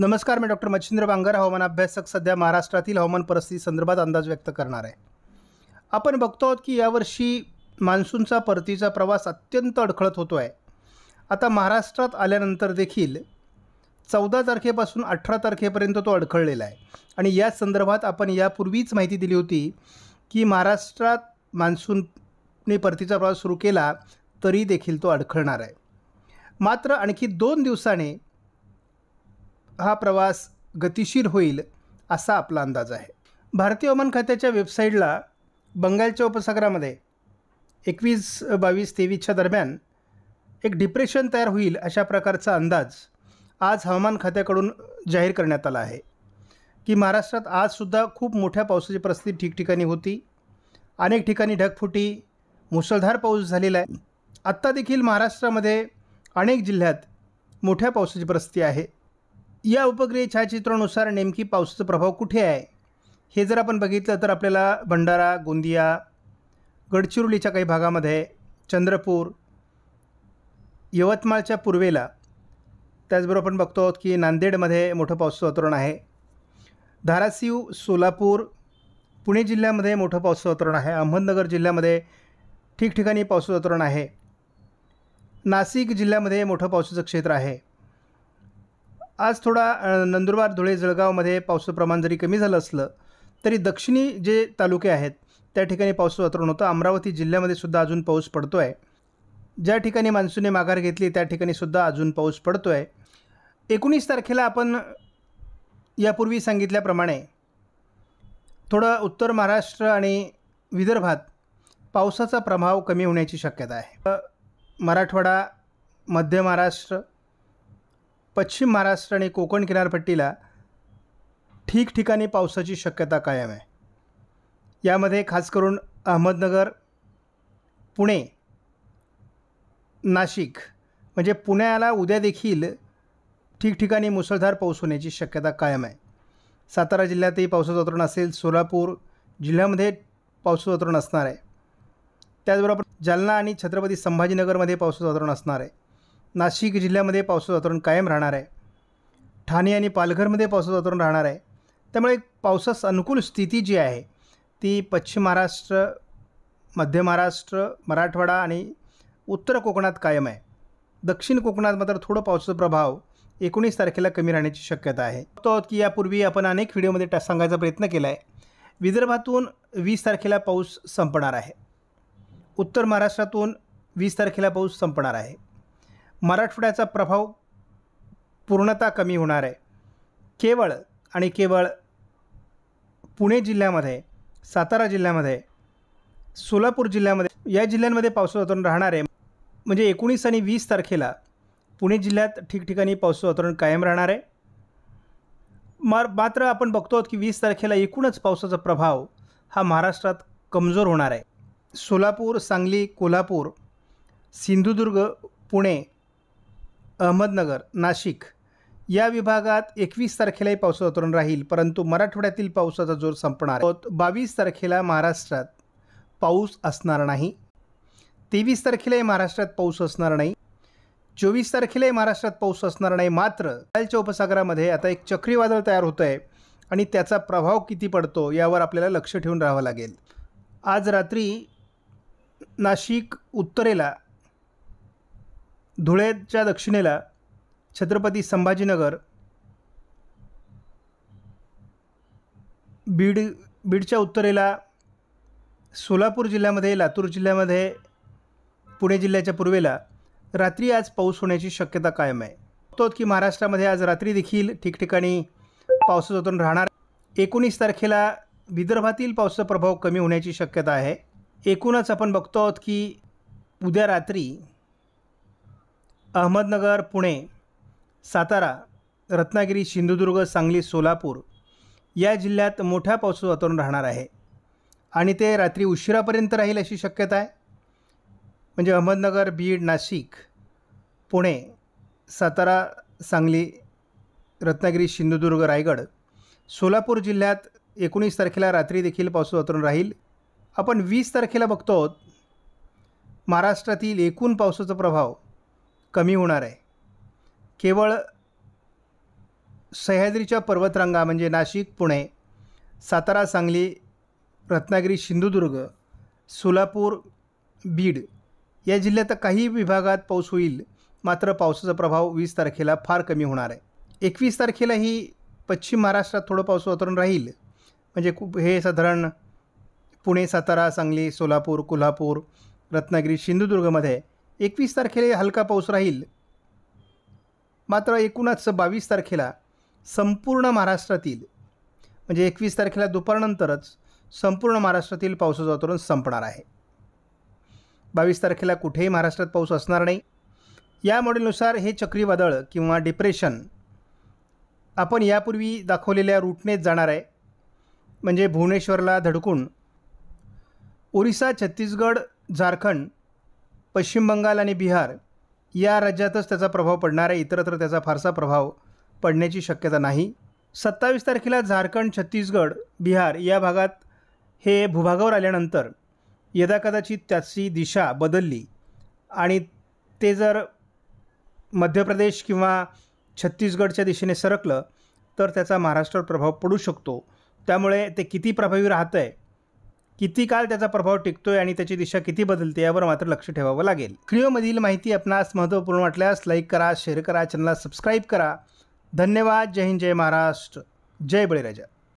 नमस्कार मी डॉक्टर मच्छिंद्र बांगर हवामान अभ्यासक सध्या महाराष्ट्रातील हवामान परिस्थिती संदर्भात अंदाज व्यक्त करणार आहे आपण बघतो आहोत की यावर्षी मान्सूनचा परतीचा प्रवास अत्यंत अडखळत होतो आहे आता महाराष्ट्रात आल्यानंतर देखील चौदा तारखेपासून अठरा तारखेपर्यंत तो अडखळलेला आहे आणि या संदर्भात आपण यापूर्वीच माहिती दिली होती की महाराष्ट्रात मान्सूनने परतीचा प्रवास सुरू केला तरी देखील तो अडखळणार आहे मात्र आणखी दोन दिवसाने हा प्रवास गतिशीर होईल असा आपला अंदाज आहे भारतीय हवामान खात्याच्या वेबसाईटला बंगालच्या उपसागरामध्ये एकवीस बावीस तेवीसच्या दरम्यान एक डिप्रेशन तयार होईल अशा प्रकारचा अंदाज आज हवामान खात्याकडून जाहीर करण्यात आला आहे की महाराष्ट्रात आजसुद्धा खूप मोठ्या पावसाची परिस्थिती ठिकठिकाणी होती अनेक ठिकाणी ढगफुटी मुसळधार पाऊस झालेला आहे आत्ता देखील महाराष्ट्रामध्ये अनेक जिल्ह्यात मोठ्या पावसाची परिस्थिती आहे या उपग्रह छायाचित्रानुसार नेमकी पावसाचा प्रभाव कुठे आहे हे जर आपण बघितलं तर आपल्याला भंडारा गोंदिया गडचिरोलीच्या काही भागामध्ये चंद्रपूर यवतमाळच्या पूर्वेला त्याचबरोबर आपण बघतो आहोत की नांदेडमध्ये मोठं पावसाचं वातावरण आहे धाराशिव सोलापूर पुणे जिल्ह्यामध्ये मोठं पावसाचं वातावरण आहे अहमदनगर जिल्ह्यामध्ये ठिकठिकाणी पावसाचं वातावरण आहे नाशिक जिल्ह्यामध्ये मोठं पावसाचं क्षेत्र आहे आज थोडा नंदुरबार धुळे जळगावमध्ये पावसाचं प्रमाण जरी कमी झालं असलं तरी दक्षिणी जे तालुके आहेत त्या ठिकाणी पाऊस वातावरण होतं अमरावती जिल्ह्यामध्ये सुद्धा अजून पाऊस पडतो आहे ज्या ठिकाणी मान्सूनने माघार घेतली त्या ठिकाणी सुद्धा अजून पाऊस पडतो आहे एकोणीस तारखेला आपण यापूर्वी सांगितल्याप्रमाणे थोडं उत्तर महाराष्ट्र आणि विदर्भात पावसाचा प्रभाव कमी होण्याची शक्यता आहे मराठवाडा मध्य महाराष्ट्र पश्चिम महाराष्ट्र आणि कोकण किनारपट्टीला ठिकठिकाणी पावसाची शक्यता कायम आहे यामध्ये खास करून अहमदनगर पुणे नाशिक म्हणजे पुण्याला उद्या देखील ठिकठिकाणी मुसळधार पाऊस होण्याची शक्यता कायम आहे सातारा जिल्ह्यातही पावसाचं वातावरण असेल सोलापूर जिल्ह्यामध्ये पावसाचं वातावरण असणार आहे त्याचबरोबर जालना आणि छत्रपती संभाजीनगरमध्ये पावसाचं वातावरण असणार आहे नाशिक जिल्ह्यामध्ये पावसाचं वातावरण कायम राहणार आहे ठाणे आणि पालघरमध्ये पावसाचं वातावरण राहणार आहे त्यामुळे पावसास अनुकूल स्थिती जी आहे ती पश्चिम महाराष्ट्र मध्य महाराष्ट्र मराठवाडा आणि उत्तर कोकणात कायम आहे दक्षिण कोकणात मात्र थोडं पावसाचा प्रभाव एकोणीस तारखेला कमी राहण्याची शक्यता आहे तो की यापूर्वी आपण अनेक व्हिडिओमध्ये टा सांगायचा प्रयत्न केला आहे विदर्भातून वीस तारखेला पाऊस संपणार आहे उत्तर महाराष्ट्रातून वीस तारखेला पाऊस संपणार आहे मराठवाड्याचा प्रभाव पूर्णतः कमी होणार आहे केवळ आणि केवळ पुणे जिल्ह्यामध्ये सातारा जिल्ह्यामध्ये सोलापूर जिल्ह्यामध्ये या जिल्ह्यांमध्ये पाऊस वातावरण राहणार आहे म्हणजे एकोणीस आणि वीस तारखेला पुणे जिल्ह्यात ठिकठिकाणी पाऊस वातावरण कायम राहणार आहे मार मात्र आपण बघतो आहोत की वीस तारखेला एकूणच पावसाचा प्रभाव हा महाराष्ट्रात कमजोर होणार आहे सोलापूर सांगली कोल्हापूर सिंधुदुर्ग पुणे अहमदनगर नाशिक या विभागात एकवीस तारखेलाही पावसाचं राहील परंतु मराठवाड्यातील पावसाचा जोर संपणार बावीस तारखेला महाराष्ट्रात पाऊस असणार नाही तेवीस तारखेलाही महाराष्ट्रात पाऊस असणार नाही चोवीस तारखेलाही महाराष्ट्रात पाऊस असणार नाही मात्र कालच्या उपसागरामध्ये आता एक चक्रीवादळ तयार होतं आहे आणि त्याचा प्रभाव किती पडतो यावर आपल्याला लक्ष ठेवून राहावं लागेल आज रात्री नाशिक उत्तरेला धुळेच्या दक्षिणेला छत्रपती संभाजीनगर बीड बीडच्या उत्तरेला सोलापूर जिल्ह्यामध्ये लातूर जिल्ह्यामध्ये पुणे जिल्ह्याच्या पूर्वेला रात्री आज पाऊस होण्याची शक्यता कायम आहे तो की महाराष्ट्रामध्ये आज रात्री देखील ठिकठिकाणी पावसातून राहणार एकोणीस तारखेला विदर्भातील पावसाचा प्रभाव कमी होण्याची शक्यता आहे एकूणच आपण बघतो आहोत की उद्या रात्री अहमदनगर पुणे सातारा रत्नागिरी सिंधुदुर्ग सांगली सोलापूर या जिल्ह्यात मोठ्या पावसाचं वातावरण राहणार आहे आणि ते रात्री उशिरापर्यंत राहील अशी शक्यता आहे म्हणजे अहमदनगर बीड नाशिक पुणे सातारा सांगली रत्नागिरी सिंधुदुर्ग रायगड सोलापूर जिल्ह्यात एकोणीस तारखेला रात्री देखील पावसाचं वातावरण राहील आपण वीस तारखेला बघतो महाराष्ट्रातील एकूण पावसाचा प्रभाव कमी होणार आहे केवळ सह्याद्रीच्या पर्वतरांगा म्हणजे नाशिक पुणे सातारा सांगली रत्नागिरी सिंधुदुर्ग सोलापूर बीड या जिल्ह्यात काही विभागात पाऊस होईल मात्र पावसाचा प्रभाव वीस तारखेला फार कमी होणार आहे एकवीस तारखेलाही पश्चिम महाराष्ट्रात थोडं पाऊस वातावरण राहील म्हणजे खूप हे साधारण पुणे सातारा सांगली सोलापूर कोल्हापूर रत्नागिरी सिंधुदुर्गमध्ये एकवीस तारखेला हलका पाऊस राहील मात्र एकूणच बावीस तारखेला संपूर्ण महाराष्ट्रातील म्हणजे एकवीस तारखेला दुपारनंतरच संपूर्ण महाराष्ट्रातील पावसाचं वातावरण संपणार आहे बावीस तारखेला कुठेही महाराष्ट्रात पाऊस असणार नाही या मॉडेलनुसार हे चक्रीवादळ किंवा डिप्रेशन आपण यापूर्वी दाखवलेल्या रूटनेच जाणार आहे म्हणजे भुवनेश्वरला धडकून ओरिसा छत्तीसगड झारखंड पश्चिम बंगाल आणि बिहार या राज्यातच त्याचा प्रभाव पडणार आहे इतरत्र त्याचा फारसा प्रभाव पडण्याची शक्यता नाही सत्तावीस तारखेला झारखंड छत्तीसगड बिहार या भागात हे भूभागावर आल्यानंतर कदाचित त्याची दिशा बदलली आणि ते जर मध्य प्रदेश किंवा छत्तीसगडच्या दिशेने सरकलं तर त्याचा महाराष्ट्रावर प्रभाव पडू शकतो त्यामुळे ते किती प्रभावी राहतं आहे किती काळ त्याचा प्रभाव टिकतोय आणि त्याची दिशा किती बदलते यावर मात्र लक्ष ठेवावं लागेल व्हिडिओमधील माहिती आपणास महत्त्वपूर्ण वाटल्यास लाईक करा शेअर करा चॅनलला सबस्क्राईब करा धन्यवाद जय हिंद जय महाराष्ट्र जय बळीराजा